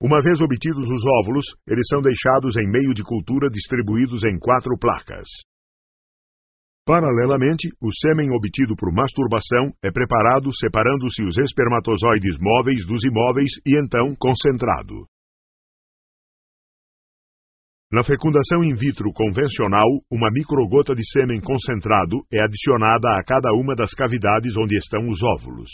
Uma vez obtidos os óvulos, eles são deixados em meio de cultura distribuídos em quatro placas. Paralelamente, o sêmen obtido por masturbação é preparado separando-se os espermatozoides móveis dos imóveis e então concentrado. Na fecundação in vitro convencional, uma microgota de sêmen concentrado é adicionada a cada uma das cavidades onde estão os óvulos.